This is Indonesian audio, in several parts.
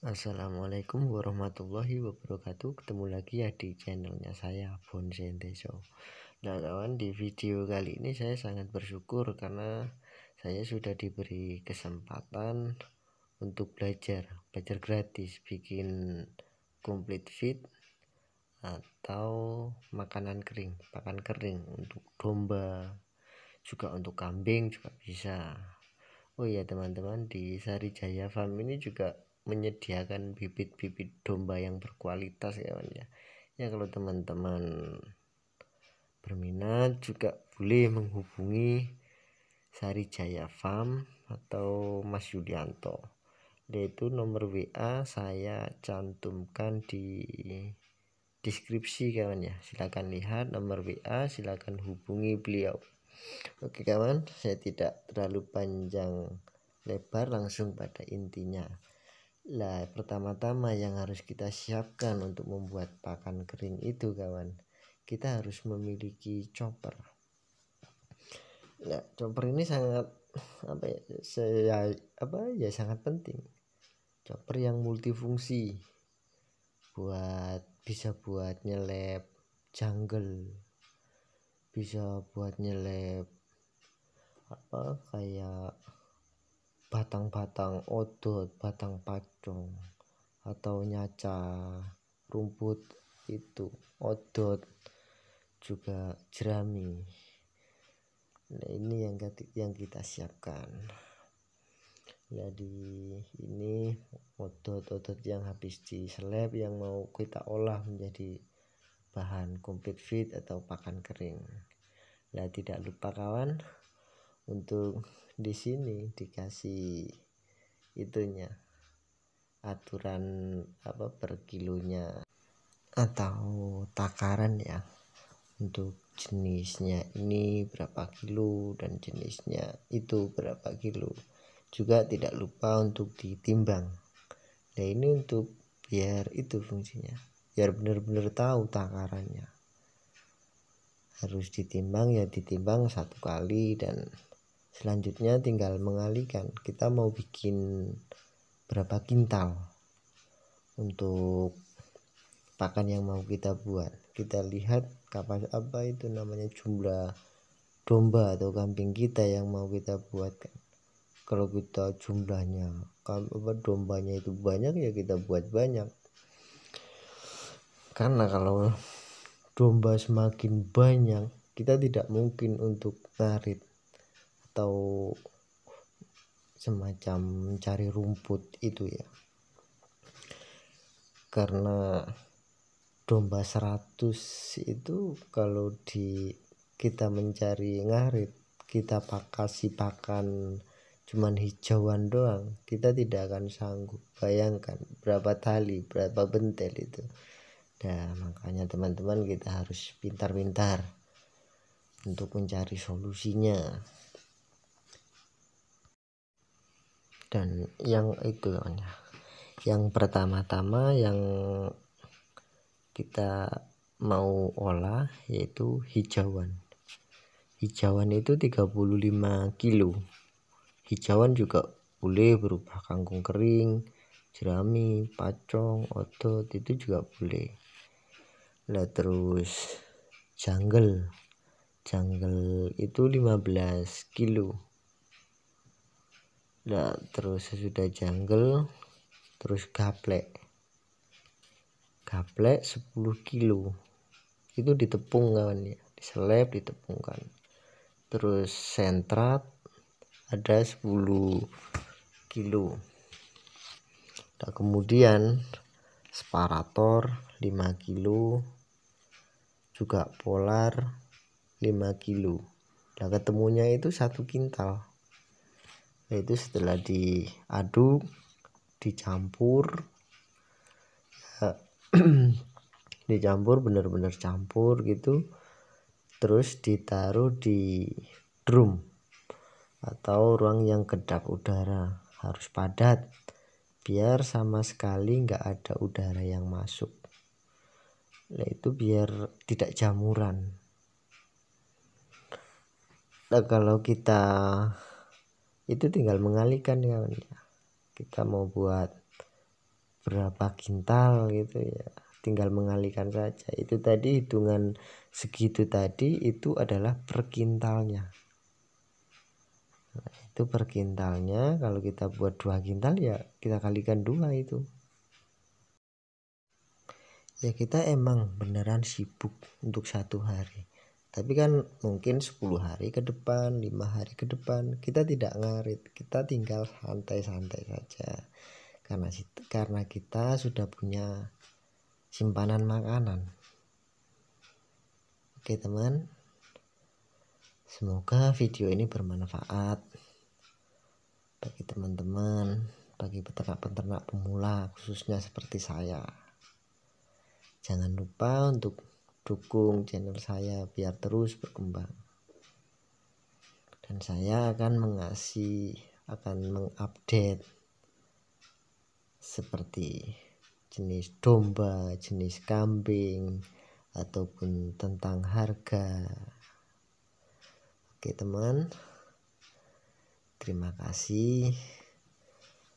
Assalamualaikum warahmatullahi wabarakatuh Ketemu lagi ya di channelnya saya Bonsai Teso Nah kawan di video kali ini saya sangat bersyukur Karena saya sudah diberi kesempatan Untuk belajar Belajar gratis Bikin complete fit Atau makanan kering Pakan kering untuk domba Juga untuk kambing juga bisa Oh iya teman-teman di Sari Jaya Farm ini juga menyediakan bibit-bibit domba yang berkualitas ya kawan ya ya kalau teman-teman berminat juga boleh menghubungi Sari Jaya Farm atau Mas Yulianto yaitu nomor WA saya cantumkan di deskripsi kawan ya Silakan lihat nomor WA silakan hubungi beliau oke kawan saya tidak terlalu panjang lebar langsung pada intinya Nah, pertama-tama yang harus kita siapkan untuk membuat pakan kering itu, kawan, kita harus memiliki chopper. Nah, chopper ini sangat apa ya? Saya apa ya sangat penting. Chopper yang multifungsi buat bisa buat nyelep jungle, bisa buat nyelep apa kayak batang-batang odot, batang pacung atau nyaca rumput itu odot juga jerami nah ini yang yang kita siapkan jadi ini odot-odot yang habis di diseleb yang mau kita olah menjadi bahan komplit feed atau pakan kering nah, tidak lupa kawan untuk di sini dikasih itunya aturan apa per kilonya atau takaran ya untuk jenisnya ini berapa kilo dan jenisnya itu berapa kilo juga tidak lupa untuk ditimbang nah ini untuk biar itu fungsinya biar benar-benar tahu takarannya harus ditimbang ya ditimbang satu kali dan selanjutnya tinggal mengalihkan kita mau bikin berapa kintal untuk pakan yang mau kita buat kita lihat kapas apa itu namanya jumlah domba atau kambing kita yang mau kita buatkan kalau kita jumlahnya apa dombanya itu banyak ya kita buat banyak karena kalau domba semakin banyak kita tidak mungkin untuk tarik atau semacam cari rumput itu ya karena domba 100 itu kalau di kita mencari ngarit kita pakasi pakan cuman hijauan doang kita tidak akan sanggup bayangkan berapa tali berapa bentel itu nah makanya teman-teman kita harus pintar-pintar untuk mencari solusinya dan yang itu ya yang pertama-tama yang kita mau olah yaitu hijauan hijauan itu 35 kilo hijauan juga boleh berupa kangkung kering jerami pacong otot itu juga boleh lah terus jungle jungle itu 15 kilo nah, terus sesudah jungle terus gaplek gaplek 10 kilo itu ditepung kawan ya diseleb ditepungkan terus sentrat ada 10 kilo nah, kemudian separator 5 kilo juga polar 5 kilo nah ketemunya itu satu kintal itu setelah diaduk dicampur ya, dicampur benar-benar campur gitu terus ditaruh di drum atau ruang yang kedap udara harus padat biar sama sekali nggak ada udara yang masuk nah, Itu biar tidak jamuran nah, kalau kita itu tinggal mengalihkan ya kita mau buat berapa kintal gitu ya tinggal mengalihkan saja itu tadi hitungan segitu tadi itu adalah perkintalnya nah, itu perkintalnya kalau kita buat dua kintal ya kita kalikan dua itu ya kita emang beneran sibuk untuk satu hari tapi kan mungkin 10 hari ke depan, 5 hari ke depan kita tidak ngarit, kita tinggal santai-santai saja. Karena karena kita sudah punya simpanan makanan. Oke, teman. Semoga video ini bermanfaat bagi teman-teman, bagi peternak-peternak pemula khususnya seperti saya. Jangan lupa untuk dukung channel saya biar terus berkembang dan saya akan mengasih akan mengupdate seperti jenis domba, jenis kambing ataupun tentang harga. Oke, teman. Terima kasih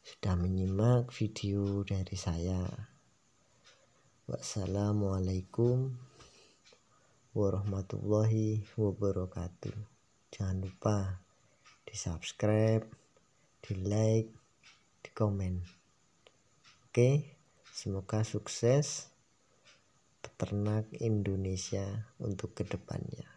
sudah menyimak video dari saya. Wassalamualaikum warahmatullahi wabarakatuh. Jangan lupa di subscribe, di like, di komen. Oke, semoga sukses peternak Indonesia untuk kedepannya.